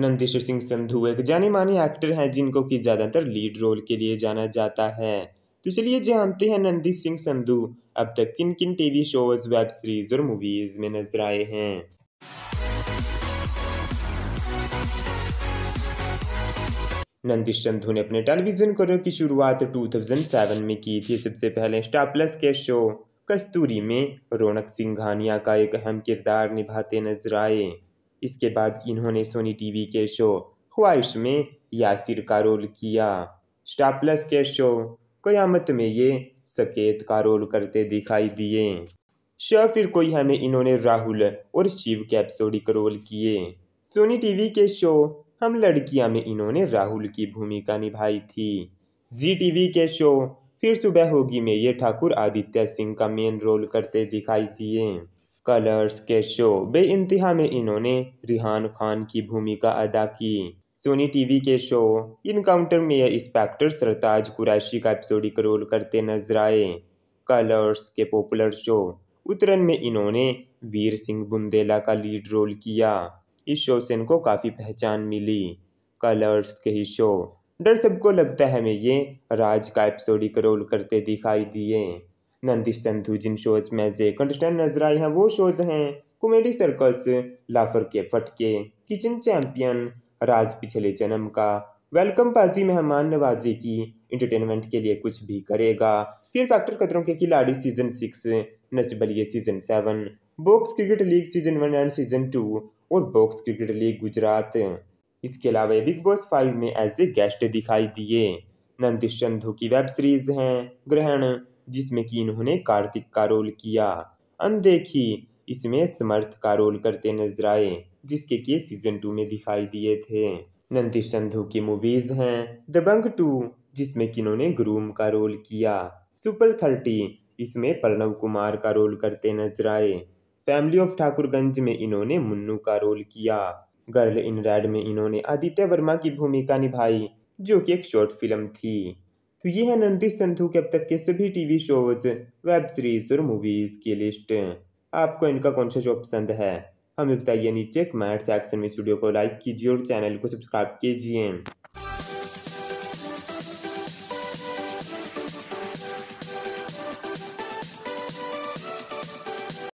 नंदीश्वर सिंह संधू एक जाने माने एक्टर हैं जिनको कि ज़्यादातर लीड रोल के लिए जाना जाता है तो चलिए जानते हैं नंदी सिंह संधू अब तक किन किन टीवी शोज वेब सीरीज और मूवीज में नजर आए हैं नंदीश संधू ने अपने टेलीविजन करियर की शुरुआत 2007 में की थी सबसे पहले स्टार प्लस के शो कस्तूरी में रौनक सिंघानिया का एक अहम किरदार निभाते नजर आए इसके बाद इन्होंने सोनी टीवी के शो ख्वाहिश में यासिर का रोल किया स्टार प्लस के शो क़यामत में ये सकेत का रोल करते दिखाई दिए शो फिर कोई हमें इन्होंने राहुल और शिव के का रोल किए सोनी टीवी के शो हम लड़कियां में इन्होंने राहुल की भूमिका निभाई थी जी टीवी के शो फिर सुबह होगी में ये ठाकुर आदित्य सिंह का मेन रोल करते दिखाई दिए कलर्स के शो बे इंतहा में इन्होंने रिहान खान की भूमिका अदा की सोनी टीवी के शो इनकाउंटर में यह इंस्पेक्टर सरताज कुरैशी का एपिसोडिक रोल करते नजर आए कलर्स के पॉपुलर शो उतरन में इन्होंने वीर सिंह बुंदेला का लीड रोल किया इस शो से इनको काफ़ी पहचान मिली कलर्स के ही शो डर सबको लगता है हमें ये राज का एपिसोडिक रोल करते दिखाई दिए नंदी संधू जिन शोज में जे कंटेस्टेंट नजर आए हैं वो शोज हैं कॉमेडी सर्कल्स लाफर के फटके किचन चैंपियन राज पिछले जन्म का वेलकम बाजी मेहमान नवाजी की इंटरटेनमेंट के लिए कुछ भी करेगा फिर factor Khatron Ke Khiladi season six Nach Baliye season seven box cricket league season one and season two और बॉक्स क्रिकेट लीग गुजरात इसके अलावा बिग बॉस फाइव में एज ए गेस्ट दिखाई दिए नंदिश चंदू की वेब सीरीज हैं ग्रहण जिसमें कि इन्होंने कार्तिक का रोल किया अनदेखी इसमें समर्थ का रोल करते नजर आए जिसके कि सीजन टू में दिखाई दिए थे नंदी संधु की मूवीज हैं दबंग टू जिसमें कि इन्होंने ग्रूम का रोल किया सुपर थर्टी इसमें प्रणव कुमार का रोल करते नजर आए फैमिली ऑफ ठाकुरगंज में इन्होंने मुन्नू का रोल किया गर्ल इन रेड में इन्होंने आदित्य वर्मा की भूमिका निभाई जो कि एक शॉर्ट फिल्म थी तो ये है नंदी संधू के अब तक के सभी टीवी शोज वेब सीरीज और मूवीज़ की लिस्ट आपको इनका कौन सा शो पसंद है हमें बताइए नीचे कमेंट सेक्शन में स्टूडियो को लाइक कीजिए और चैनल को सब्सक्राइब कीजिए